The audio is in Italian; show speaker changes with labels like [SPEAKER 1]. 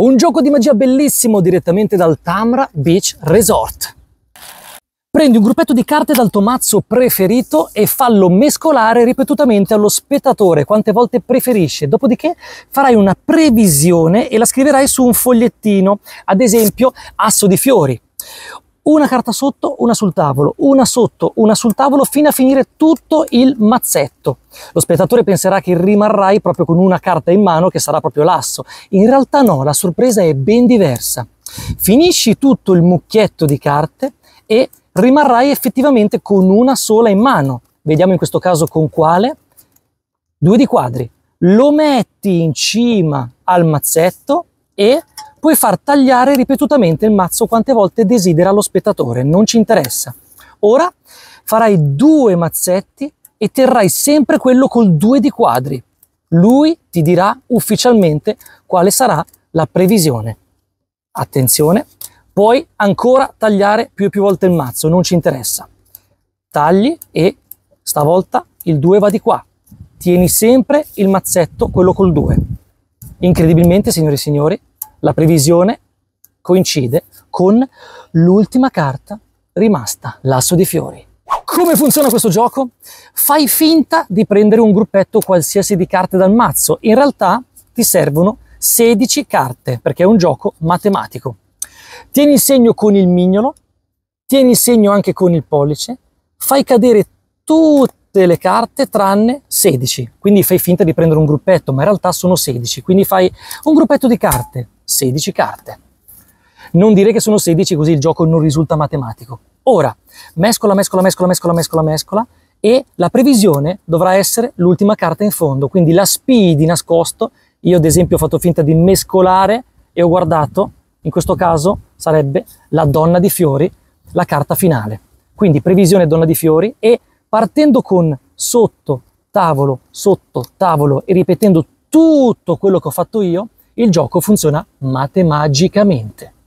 [SPEAKER 1] Un gioco di magia bellissimo direttamente dal Tamra Beach Resort. Prendi un gruppetto di carte dal tuo mazzo preferito e fallo mescolare ripetutamente allo spettatore quante volte preferisce, dopodiché farai una previsione e la scriverai su un fogliettino, ad esempio asso di fiori una carta sotto, una sul tavolo, una sotto, una sul tavolo, fino a finire tutto il mazzetto. Lo spettatore penserà che rimarrai proprio con una carta in mano che sarà proprio l'asso. In realtà no, la sorpresa è ben diversa. Finisci tutto il mucchietto di carte e rimarrai effettivamente con una sola in mano. Vediamo in questo caso con quale. Due di quadri. Lo metti in cima al mazzetto e puoi far tagliare ripetutamente il mazzo quante volte desidera lo spettatore, non ci interessa. Ora farai due mazzetti e terrai sempre quello col due di quadri. Lui ti dirà ufficialmente quale sarà la previsione. Attenzione, puoi ancora tagliare più e più volte il mazzo, non ci interessa. Tagli e stavolta il 2 va di qua. Tieni sempre il mazzetto, quello col 2. Incredibilmente, signori e signori, la previsione coincide con l'ultima carta rimasta, l'asso di fiori. Come funziona questo gioco? Fai finta di prendere un gruppetto qualsiasi di carte dal mazzo, in realtà ti servono 16 carte perché è un gioco matematico. Tieni il segno con il mignolo, tieni il segno anche con il pollice, fai cadere tutte le carte tranne 16, quindi fai finta di prendere un gruppetto, ma in realtà sono 16, quindi fai un gruppetto di carte, 16 carte. Non dire che sono 16 così il gioco non risulta matematico. Ora, mescola, mescola, mescola, mescola, mescola, mescola e la previsione dovrà essere l'ultima carta in fondo, quindi la speed di nascosto. Io ad esempio ho fatto finta di mescolare e ho guardato, in questo caso sarebbe la donna di fiori, la carta finale. Quindi previsione donna di fiori e partendo con sotto, tavolo, sotto, tavolo e ripetendo tutto quello che ho fatto io, il gioco funziona matemagicamente.